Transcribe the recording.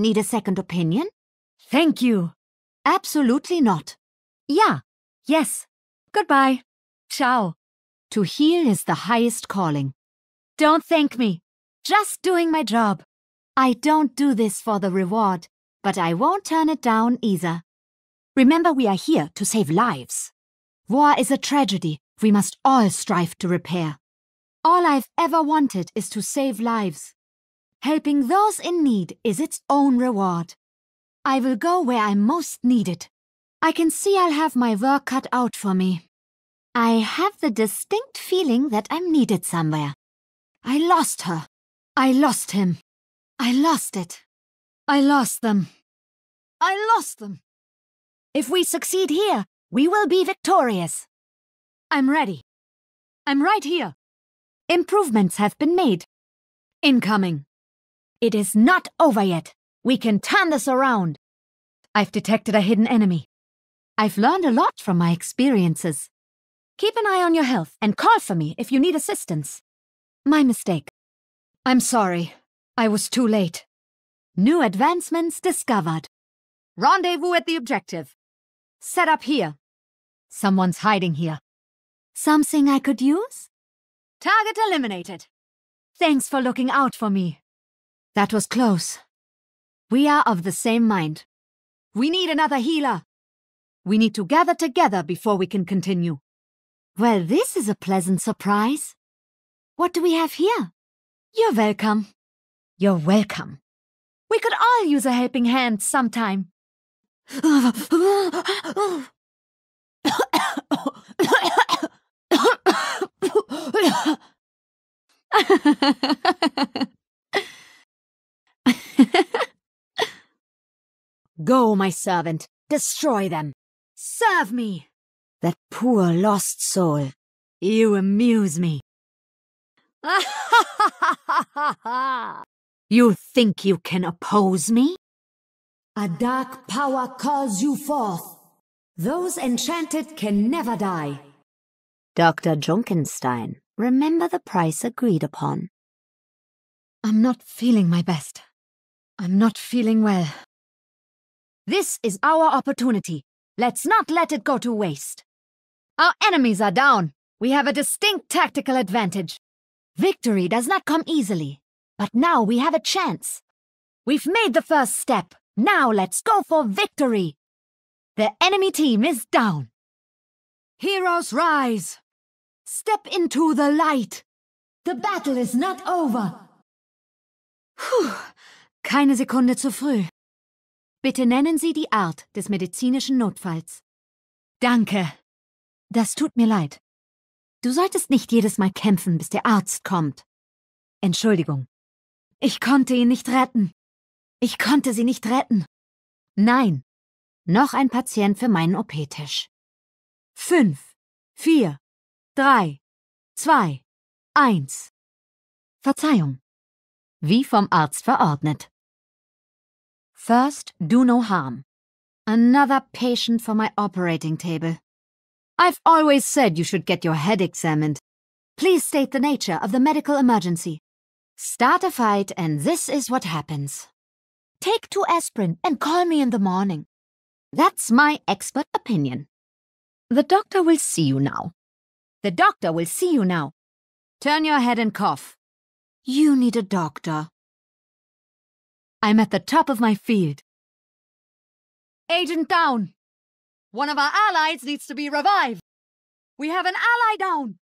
Need a second opinion? Thank you. Absolutely not. Yeah. Yes. Goodbye. Ciao. To heal is the highest calling. Don't thank me. Just doing my job. I don't do this for the reward, but I won't turn it down either. Remember, we are here to save lives. War is a tragedy we must all strive to repair. All I've ever wanted is to save lives. Helping those in need is its own reward. I will go where I'm most needed. I can see I'll have my work cut out for me. I have the distinct feeling that I'm needed somewhere. I lost her. I lost him. I lost it. I lost them. I lost them. If we succeed here, we will be victorious. I'm ready. I'm right here. Improvements have been made. Incoming. It is not over yet. We can turn this around. I've detected a hidden enemy. I've learned a lot from my experiences. Keep an eye on your health and call for me if you need assistance. My mistake. I'm sorry. I was too late. New advancements discovered. Rendezvous at the objective. Set up here. Someone's hiding here. Something I could use? Target eliminated. Thanks for looking out for me. That was close. We are of the same mind. We need another healer. We need to gather together before we can continue. Well, this is a pleasant surprise. What do we have here? You're welcome. You're welcome. We could all use a helping hand sometime. Go, my servant, destroy them. Serve me! That poor lost soul. You amuse me. you think you can oppose me? A dark power calls you forth. Those enchanted can never die. Dr. Junkenstein, remember the price agreed upon. I'm not feeling my best. I'm not feeling well. This is our opportunity. Let's not let it go to waste. Our enemies are down. We have a distinct tactical advantage. Victory does not come easily, but now we have a chance. We've made the first step. Now let's go for victory. The enemy team is down. Heroes rise. Step into the light. The battle is not over. Puh, keine Sekunde zu früh. Bitte nennen Sie die Art des medizinischen Notfalls. Danke. Das tut mir leid. Du solltest nicht jedes Mal kämpfen, bis der Arzt kommt. Entschuldigung. Ich konnte ihn nicht retten. Ich konnte sie nicht retten. Nein. Noch ein Patient für meinen OP-Tisch. Fünf, vier, drei, zwei, eins. Verzeihung. Wie vom Arzt verordnet. First, do no harm. Another patient for my operating table. I've always said you should get your head examined. Please state the nature of the medical emergency. Start a fight and this is what happens. Take two aspirin and call me in the morning. That's my expert opinion. The doctor will see you now. The doctor will see you now. Turn your head and cough. You need a doctor. I'm at the top of my field. Agent down! One of our allies needs to be revived! We have an ally down!